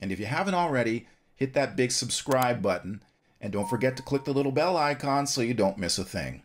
And if you haven't already, hit that big subscribe button. And don't forget to click the little bell icon so you don't miss a thing.